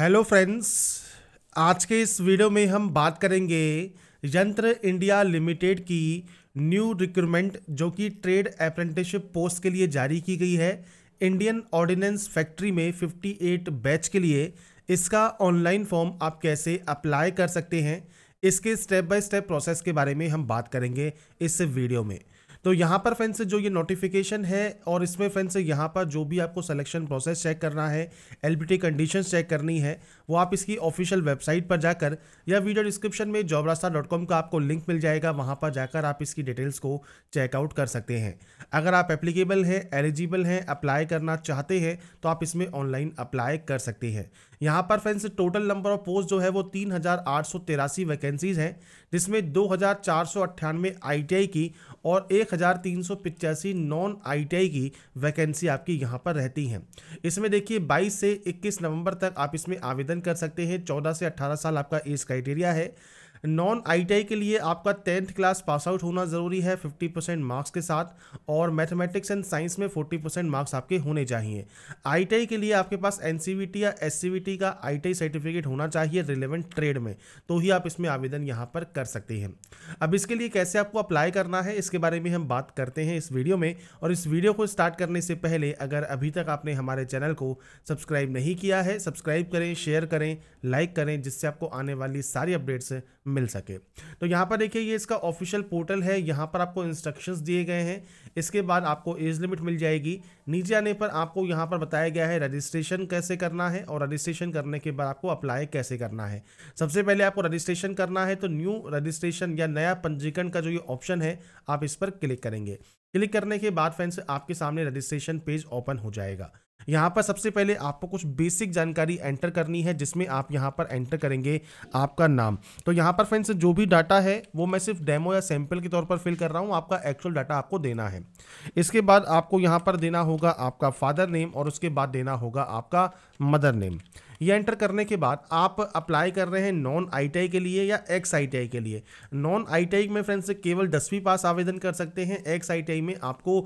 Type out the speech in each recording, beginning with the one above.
hello friends आज के इस वीडियो में हम बात करेंगे यंत्र इंडिया लिमिटेड की न्यू रिक्रूटमेंट जो कि ट्रेड अप्रेंटिसशिप पोस्ट के लिए जारी की गई है इंडियन ऑर्डिनेंस फैक्ट्री में 58 बैच के लिए इसका ऑनलाइन फॉर्म आप कैसे अप्लाई कर सकते हैं इसके स्टेप बाय स्टेप प्रोसेस के बारे में हम बात करेंगे इस वीडियो में तो यहाँ पर फ्रेंड्स जो ये नोटिफिकेशन है और इसमें फ्रेंड्स यहाँ पर जो भी आपको सिलेक्शन प्रोसेस चेक करना है एल कंडीशन चेक करनी है वो आप इसकी ऑफिशियल वेबसाइट पर जाकर या वीडियो डिस्क्रिप्शन में जॉब रास्ता डॉट कॉम का आपको लिंक मिल जाएगा वहाँ पर जाकर आप इसकी डिटेल्स को चेकआउट कर सकते हैं अगर आप एप्लीकेबल हैं एलिजिबल हैं अप्लाई करना चाहते हैं तो आप इसमें ऑनलाइन अप्लाई कर सकते हैं यहाँ पर friends total number of post जो है वो तीन वैकेंसीज़ हैं जिसमें दो आईटीआई की और एक नॉन आईटीआई की वैकेंसी आपकी यहाँ पर रहती हैं इसमें देखिए 22 से 21 नवंबर तक आप इसमें आवेदन कर सकते हैं चौदह से अट्ठारह साल आपका एज क्राइटेरिया है नॉन आईटीआई के लिए आपका टेंथ क्लास पास आउट होना ज़रूरी है 50 परसेंट मार्क्स के साथ और मैथमेटिक्स एंड साइंस में 40 परसेंट मार्क्स आपके होने चाहिए आईटीआई के लिए आपके पास एन e या एस e का आईटीआई सर्टिफिकेट होना चाहिए रिलेवेंट ट्रेड में तो ही आप इसमें आवेदन यहाँ पर कर सकते हैं अब इसके लिए कैसे आपको अप्लाई करना है इसके बारे में हम बात करते हैं इस वीडियो में और इस वीडियो को स्टार्ट करने से पहले अगर अभी तक आपने हमारे चैनल को सब्सक्राइब नहीं किया है सब्सक्राइब करें शेयर करें लाइक करें जिससे आपको आने वाली सारी अपडेट्स मिल सके तो यहाँ पर देखिए ये इसका ऑफिशियल पोर्टल है यहाँ पर आपको इंस्ट्रक्शंस दिए गए हैं इसके बाद आपको एज लिमिट मिल जाएगी नीचे आने पर आपको यहाँ पर बताया गया है रजिस्ट्रेशन कैसे करना है और रजिस्ट्रेशन करने के बाद आपको अप्लाई कैसे करना है सबसे पहले आपको रजिस्ट्रेशन करना है तो न्यू रजिस्ट्रेशन या नया पंजीकरण का जो ये ऑप्शन है आप इस पर क्लिक करेंगे क्लिक करने के बाद फ्रेंड्स आपके सामने रजिस्ट्रेशन पेज ओपन हो जाएगा यहाँ पर सबसे पहले आपको कुछ बेसिक जानकारी एंटर करनी है जिसमें आप यहाँ पर एंटर करेंगे आपका नाम तो यहाँ पर फ्रेंड्स जो भी डाटा है वो मैं सिर्फ डेमो या सैंपल के तौर पर फिल कर रहा हूँ आपका एक्चुअल डाटा आपको देना है इसके बाद आपको यहाँ पर देना होगा आपका फादर नेम और उसके बाद देना होगा आपका मदर नेम ये एंटर करने के बाद आप अप्लाई कर रहे हैं नॉन आई के लिए या एक्स आई के लिए नॉन आई में फ्रेंड्स केवल दसवीं पास आवेदन कर सकते हैं एक्स आई में आपको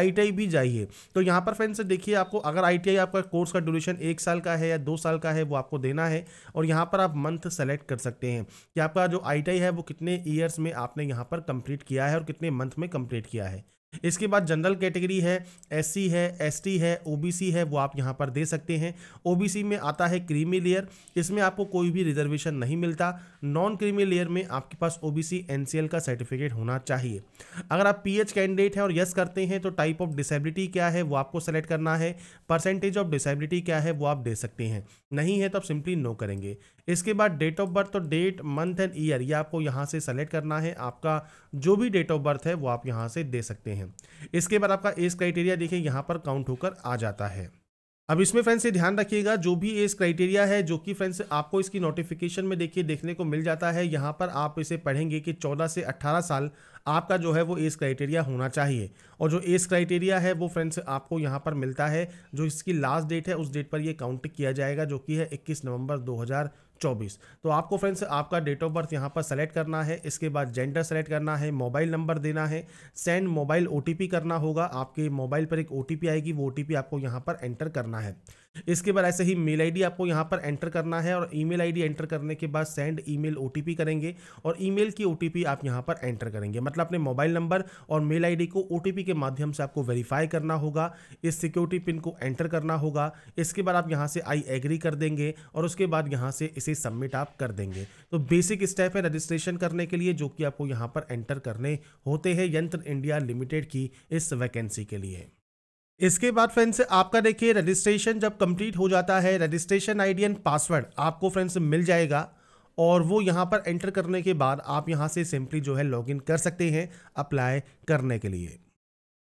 आई भी चाहिए तो यहाँ पर फ्रेंड्स देखिए आपको अगर आई आपका कोर्स का ड्यूरेशन एक साल का है या दो साल का है वो आपको देना है और यहाँ पर आप मंथ सेलेक्ट कर सकते हैं कि आपका जो आई है वो कितने ईयर्स में आपने यहाँ पर कंप्लीट किया है और कितने मंथ में कंप्लीट किया है इसके बाद जनरल कैटेगरी है एस है एस है ओ है वो आप यहाँ पर दे सकते हैं ओ में आता है क्रीमी लेयर इसमें आपको कोई भी रिजर्वेशन नहीं मिलता नॉन क्रीमी लेयर में आपके पास ओ बी का सर्टिफिकेट होना चाहिए अगर आप पी कैंडिडेट हैं और यस करते हैं तो टाइप ऑफ डिसेबिलिटी क्या है वो आपको सेलेक्ट करना है परसेंटेज ऑफ डिसेबिलिटी क्या है वो आप दे सकते हैं नहीं है तो आप सिंपली नो करेंगे इसके बाद डेट ऑफ बर्थ तो डेट मंथ एंड ईयर ये आपको यहाँ से सेलेक्ट करना है आपका जो भी डेट ऑफ बर्थ है वो आप यहाँ से दे सकते हैं इसके बाद आपका एज क्राइटेरिया देखिए यहाँ पर काउंट होकर आ जाता है अब इसमें फ्रेंड्स ये ध्यान रखिएगा जो भी एज क्राइटेरिया है जो कि फ्रेंड्स आपको इसकी नोटिफिकेशन में देखिए देखने को मिल जाता है यहाँ पर आप इसे पढ़ेंगे कि 14 से 18 साल आपका जो है वो एज क्राइटेरिया होना चाहिए और जो एज क्राइटेरिया है वो फ्रेंड्स आपको यहाँ पर मिलता है जो इसकी लास्ट डेट है उस डेट पर ये काउंट किया जाएगा जो कि है इक्कीस नवम्बर दो चौबीस तो आपको फ्रेंड्स आपका डेट ऑफ बर्थ यहाँ पर सेलेक्ट करना है इसके बाद जेंडर सेलेक्ट करना है मोबाइल नंबर देना है सेंड मोबाइल ओ करना होगा आपके मोबाइल पर एक ओ आएगी वो ओ आपको यहाँ पर एंटर करना है इसके बाद ऐसे ही मेल आईडी आपको यहाँ पर एंटर करना है और ईमेल आईडी एंटर करने के बाद सेंड ईमेल ओटीपी करेंगे और ईमेल की ओटीपी आप यहाँ पर एंटर करेंगे मतलब अपने मोबाइल नंबर और मेल आईडी को ओटीपी के माध्यम से आपको वेरीफाई करना होगा इस सिक्योरिटी पिन को एंटर करना होगा इसके बाद आप यहाँ से आई एग्री कर देंगे और उसके बाद यहाँ से इसे सबमिट आप कर देंगे तो बेसिक स्टेप है रजिस्ट्रेशन करने के लिए जो कि आपको यहाँ पर एंटर करने होते हैं यंत्र इंडिया लिमिटेड की इस वैकेंसी के लिए इसके बाद फ्रेंड्स आपका देखिए रजिस्ट्रेशन जब कंप्लीट हो जाता है रजिस्ट्रेशन आई एंड पासवर्ड आपको फ्रेंड्स मिल जाएगा और वो यहाँ पर एंटर करने के बाद आप यहाँ से सिंपली जो है लॉगिन कर सकते हैं अप्लाई करने के लिए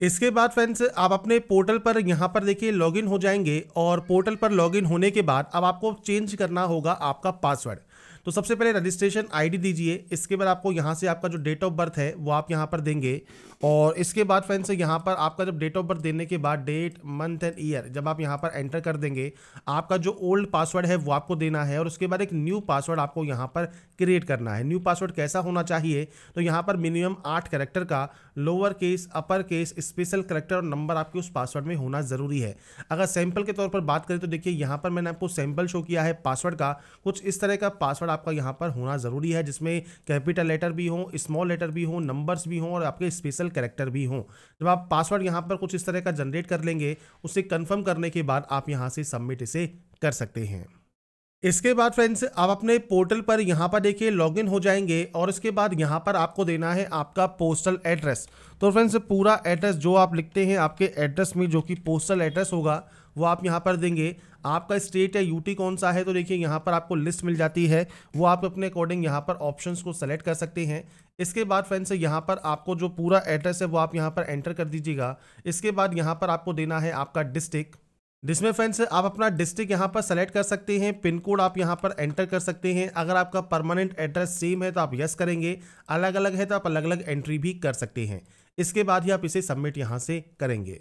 इसके बाद फ्रेंड्स आप अपने पोर्टल पर यहाँ पर देखिए लॉगिन हो जाएंगे और पोर्टल पर लॉगिन होने के बाद अब आपको चेंज करना होगा आपका पासवर्ड तो सबसे पहले रजिस्ट्रेशन आईडी दीजिए इसके बाद आपको यहाँ से आपका जो डेट ऑफ बर्थ है वो आप यहाँ पर देंगे और इसके बाद फ्रेंड्स यहाँ पर आपका जब डेट ऑफ बर्थ देने के बाद डेट मंथ एंड ईयर जब आप यहाँ पर एंटर कर देंगे आपका जो ओल्ड पासवर्ड है वो आपको देना है और उसके बाद एक न्यू पासवर्ड आपको यहाँ पर क्रिएट करना है न्यू पासवर्ड कैसा होना चाहिए तो यहाँ पर मिनिमम आठ करेक्टर का lower case upper case special character और नंबर आपके उस पासवर्ड में होना ज़रूरी है अगर सैंपल के तौर पर बात करें तो देखिए यहाँ पर मैंने आपको सैंपल शो किया है पासवर्ड का कुछ इस तरह का पासवर्ड आपका यहाँ पर होना ज़रूरी है जिसमें कैपिटल लेटर भी हो स्मॉल लेटर भी हो नंबर्स भी हों और आपके स्पेशल करेक्टर भी हों जब आप पासवर्ड यहाँ पर कुछ इस तरह का जनरेट कर लेंगे उसे कन्फर्म करने के बाद आप यहाँ से सबमिट इसे कर सकते हैं इसके बाद फ्रेंड्स आप अपने पोर्टल पर यहाँ पर देखिए लॉगिन हो जाएंगे और इसके बाद यहाँ पर आपको देना है आपका पोस्टल एड्रेस तो फ्रेंड्स पूरा एड्रेस जो आप लिखते हैं आपके एड्रेस में जो कि पोस्टल एड्रेस होगा वो आप यहाँ पर देंगे आपका स्टेट या यूटी कौन सा है तो देखिए यहाँ पर आपको लिस्ट मिल जाती है वो आप अपने अकॉर्डिंग यहाँ पर ऑप्शंस को सेलेक्ट कर सकते हैं इसके बाद फ्रेंड्स यहाँ पर आपको जो पूरा एड्रेस है वो आप यहाँ पर एंटर कर दीजिएगा इसके बाद यहाँ पर आपको देना है आपका डिस्ट्रिक्ट जिसमें फ्रेंड्स आप अपना डिस्ट्रिक्ट यहाँ पर सेलेक्ट कर सकते हैं पिन कोड आप यहाँ पर एंटर कर सकते हैं अगर आपका परमानेंट एड्रेस सेम है तो आप यस करेंगे अलग अलग है तो आप अलग अलग एंट्री भी कर सकते हैं इसके बाद ही आप इसे सबमिट यहाँ से करेंगे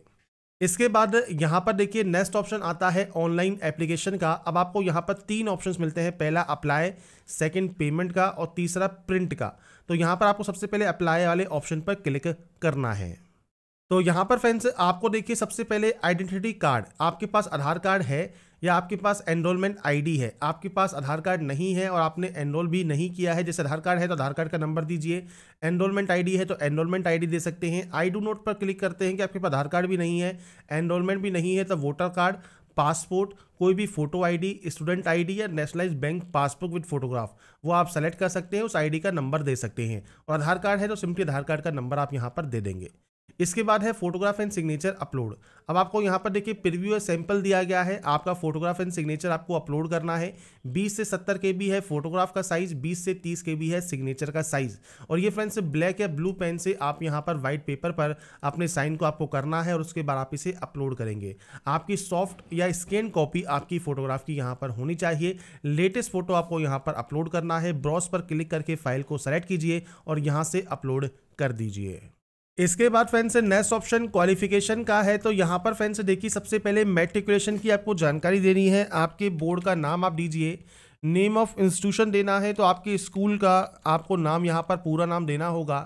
इसके बाद यहाँ पर देखिए नेक्स्ट ऑप्शन आता है ऑनलाइन एप्लीकेशन का अब आपको यहाँ पर तीन ऑप्शंस मिलते हैं पहला अप्लाई सेकंड पेमेंट का और तीसरा प्रिंट का तो यहाँ पर आपको सबसे पहले अप्लाई वाले ऑप्शन पर क्लिक करना है तो यहाँ पर फ्रेंड्स आपको देखिए सबसे पहले आइडेंटिटी कार्ड आपके पास आधार कार्ड है या आपके पास एनरोलमेंट आईडी है आपके पास आधार कार्ड नहीं है और आपने एनरोल भी नहीं किया है जैसे आधार कार्ड है तो आधार कार्ड का नंबर दीजिए एनरोलमेंट आईडी है तो एनरोलमेंट आईडी दे सकते हैं आई डू नोट पर क्लिक करते हैं कि आपके पास आधार कार्ड भी नहीं है एनरोलमेंट भी नहीं है तो वोटर कार्ड पासपोर्ट कोई भी फोटो आईडी स्टूडेंट आईडी या nationalise bank passbook with photograph वो आप सेलेक्ट कर सकते हैं उस आईडी का नंबर दे सकते हैं और आधार कार्ड है तो सिंपली आधार कार्ड का नंबर आप यहाँ पर दे देंगे इसके बाद है फोटोग्राफ एंड सिग्नेचर अपलोड अब आपको यहाँ पर देखिए प्रिव्यू सैंपल दिया गया है आपका फोटोग्राफ एंड सिग्नेचर आपको अपलोड करना है 20 से 70 के बी है फोटोग्राफ का साइज 20 से 30 के बी है सिग्नेचर का साइज और ये फ्रेंड्स ब्लैक या ब्लू पेन से आप यहाँ पर वाइट पेपर पर अपने साइन को आपको करना है और उसके बाद आप इसे अपलोड करेंगे आपकी सॉफ्ट या स्कैन कॉपी आपकी फोटोग्राफ की यहाँ पर होनी चाहिए लेटेस्ट फोटो आपको यहाँ पर अपलोड करना है ब्रॉस पर क्लिक करके फाइल को सेलेक्ट कीजिए और यहाँ से अपलोड कर दीजिए इसके बाद फ्रेंड्स नेक्स्ट ऑप्शन क्वालिफिकेशन का है तो यहाँ पर फ्रेंड्स देखिए सबसे पहले मेट्रिकुलेशन की आपको जानकारी देनी है आपके बोर्ड का नाम आप दीजिए नेम ऑफ इंस्टीट्यूशन देना है तो आपके स्कूल का आपको नाम यहाँ पर पूरा नाम देना होगा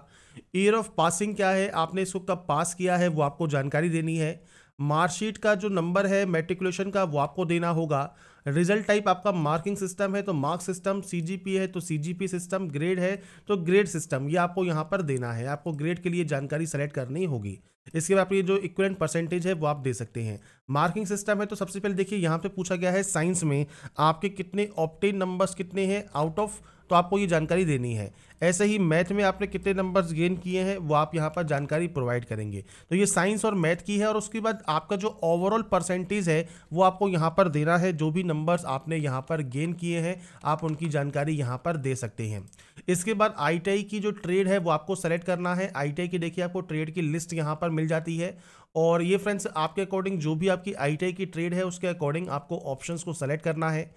ईयर ऑफ पासिंग क्या है आपने इसको कब पास किया है वो आपको जानकारी देनी है मार्कशीट का जो नंबर है मेट्रिकुलेशन का वो आपको देना होगा रिजल्ट टाइप आपका मार्किंग सिस्टम है तो मार्क सिस्टम सीजीपी है तो सीजीपी सिस्टम ग्रेड है तो ग्रेड सिस्टम ये आपको यहाँ पर देना है आपको ग्रेड के लिए जानकारी सेलेक्ट करनी होगी इसके बाद ये जो इक्वलेंट परसेंटेज है वो आप दे सकते हैं मार्किंग सिस्टम है तो सबसे पहले देखिए यहाँ पे पूछा गया है साइंस में आपके कितने ऑप्टेन नंबर्स कितने हैं आउट ऑफ तो आपको ये जानकारी देनी है ऐसे ही मैथ में आपने कितने नंबर्स गेन किए हैं वो आप यहाँ पर जानकारी प्रोवाइड करेंगे तो ये साइंस और मैथ की है और उसके बाद आपका जो ओवरऑल परसेंटेज है वो आपको यहाँ पर देना है जो भी नंबर्स आपने यहाँ पर गेन किए हैं आप उनकी जानकारी यहाँ पर दे सकते हैं इसके बाद आई की जो ट्रेड है वो आपको सेलेक्ट करना है आई की देखिए आपको ट्रेड की लिस्ट यहाँ पर मिल जाती है और ये फ्रेंड्स आपके अकॉर्डिंग जो भी आपकी आईटीआई की ट्रेड है उसके अकॉर्डिंग आपको ऑप्शंस को सेलेक्ट करना है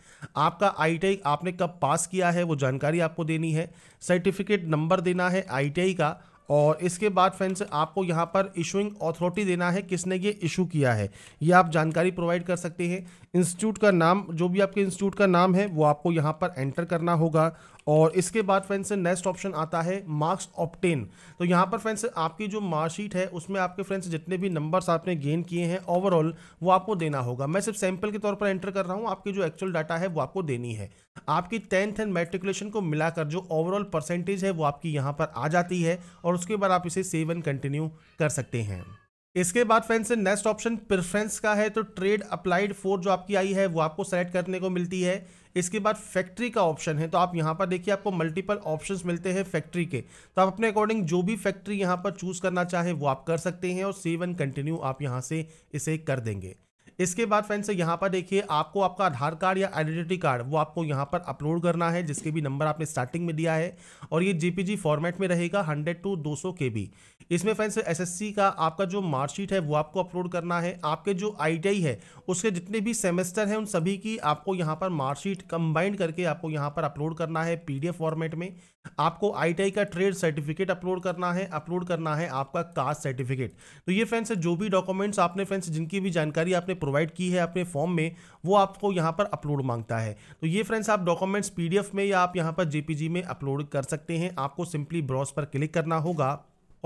आपका आईटीआई आपने कब पास किया है वो जानकारी आपको देनी है सर्टिफिकेट नंबर देना है आईटीआई का और इसके बाद फ्रेंड्स आपको यहाँ पर इशूइंग अथॉरिटी देना है किसने ये इशू किया है ये आप जानकारी प्रोवाइड कर सकते हैं इंस्टीट्यूट का नाम जो भी आपके इंस्टीट्यूट का नाम है वो आपको यहाँ पर एंटर करना होगा और इसके बाद फ्रेंड्स नेक्स्ट ऑप्शन आता है मार्क्स ऑप्टेन तो यहाँ पर फ्रेंड्स आपकी जो मार्कशीट है उसमें आपके फ्रेंड्स जितने भी नंबर्स आपने गेन किए हैं ओवरऑल वो आपको देना होगा मैं सिर्फ सैंपल के तौर पर एंटर कर रहा हूँ आपकी जो एक्चुअल डाटा है वो आपको देनी है आपकी टेंथ एंड मेट्रिकुलेशन को मिलाकर जो ओवरऑल परसेंटेज है वो आपकी यहाँ पर आ जाती है और उसके बाद आप इसे सेव एंड कंटिन्यू कर सकते हैं इसके बाद फ्रेंड्स नेक्स्ट ऑप्शन प्रेफरेंस का है तो ट्रेड अप्लाइड फोर जो आपकी आई है वो आपको सेलेक्ट करने को मिलती है इसके बाद फैक्ट्री का ऑप्शन है तो आप यहाँ पर देखिए आपको मल्टीपल ऑप्शंस मिलते हैं फैक्ट्री के तो आप अपने अकॉर्डिंग जो भी फैक्ट्री यहाँ पर चूज़ करना चाहे वो आप कर सकते हैं और सेव एंड कंटिन्यू आप यहाँ से इसे कर देंगे इसके बाद फ्रेंड्स यहाँ पर देखिए आपको आपका आधार कार्ड या आइडेंटिटी कार्ड वो आपको यहाँ पर अपलोड करना है जिसके भी नंबर आपने स्टार्टिंग में दिया है और ये जी फॉर्मेट में रहेगा हंड्रेड टू दो सौ के बी इसमें फ्रेंड्स एसएससी का आपका जो मार्कशीट है वो आपको अपलोड करना है आपके जो आई है उसके जितने भी सेमेस्टर हैं उन सभी की आपको यहाँ पर मार्कशीट कंबाइंड करके आपको यहाँ पर अपलोड करना है पी फॉर्मेट में आपको आईटीआई का ट्रेड सर्टिफिकेट अपलोड करना है अपलोड करना है आपका कास्ट सर्टिफिकेट तो ये फ्रेंड्स जो भी डॉक्यूमेंट्स आपने फ्रेंड्स जिनकी भी जानकारी आपने प्रोवाइड की है अपने फॉर्म में वो आपको यहाँ पर अपलोड मांगता है तो ये फ्रेंड्स आप डॉक्यूमेंट्स पीडीएफ में या आप यहाँ पर जेपीजी में अपलोड कर सकते हैं आपको सिंपली ब्रॉस पर क्लिक करना होगा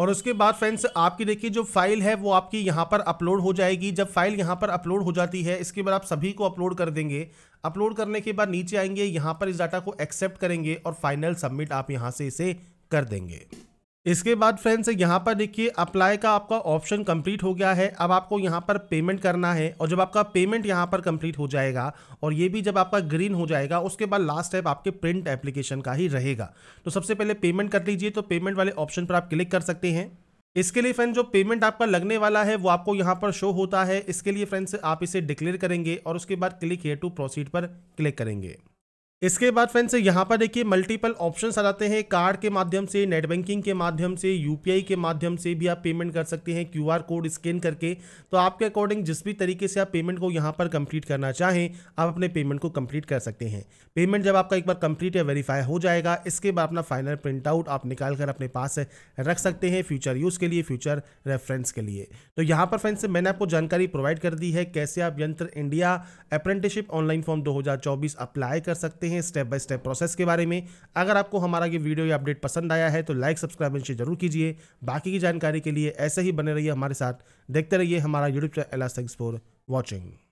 और उसके बाद फ्रेंड्स आपकी देखिए जो फाइल है वो आपकी यहाँ पर अपलोड हो जाएगी जब फाइल यहाँ पर अपलोड हो जाती है इसके बाद आप सभी को अपलोड कर देंगे अपलोड करने के बाद नीचे आएंगे यहाँ पर इस डाटा को एक्सेप्ट करेंगे और फाइनल सबमिट आप यहाँ से इसे कर देंगे इसके बाद फ्रेंड्स यहाँ पर देखिए अप्लाई का आपका ऑप्शन कंप्लीट हो गया है अब आपको यहाँ पर पेमेंट करना है और जब आपका पेमेंट यहाँ पर कंप्लीट हो जाएगा और ये भी जब आपका ग्रीन हो जाएगा उसके बाद लास्ट स्टेप आपके प्रिंट एप्लीकेशन का ही रहेगा तो सबसे पहले पेमेंट कर लीजिए तो पेमेंट वाले ऑप्शन पर आप क्लिक कर सकते हैं इसके लिए फ्रेंड जो पेमेंट आपका लगने वाला है वो आपको यहाँ पर शो होता है इसके लिए फ्रेंड्स आप इसे डिक्लेयर करेंगे और उसके बाद क्लिक हेयर टू प्रोसीड पर क्लिक करेंगे इसके बाद फ्रेंड्स यहाँ पर देखिए मल्टीपल ऑप्शंस आ जाते हैं कार्ड के माध्यम से नेट बैंकिंग के माध्यम से यूपीआई के माध्यम से भी आप पेमेंट कर सकते हैं क्यूआर कोड स्कैन करके तो आपके अकॉर्डिंग जिस भी तरीके से आप पेमेंट को यहाँ पर कंप्लीट करना चाहें आप अपने पेमेंट को कंप्लीट कर सकते हैं पेमेंट जब आपका एक बार कंप्लीट या वेरीफाई हो जाएगा इसके बाद अपना फाइनल प्रिंट आउट आप निकाल कर अपने पास रख सकते हैं फ्यूचर यूज़ के लिए फ्यूचर रेफरेंस के लिए तो यहाँ पर फ्रेंड्स मैंने आपको जानकारी प्रोवाइड कर दी है कैसे आप Yantra India apprenticeship online form दो अप्लाई कर सकते हैं हैं स्टेप बाय स्टेप प्रोसेस के बारे में अगर आपको हमारा ये वीडियो या अपडेट पसंद आया है तो लाइक सब्सक्राइब एंड शेयर जरूर कीजिए बाकी की जानकारी के लिए ऐसे ही बने रहिए हमारे साथ देखते रहिए हमारा YouTube channel Elastics for watching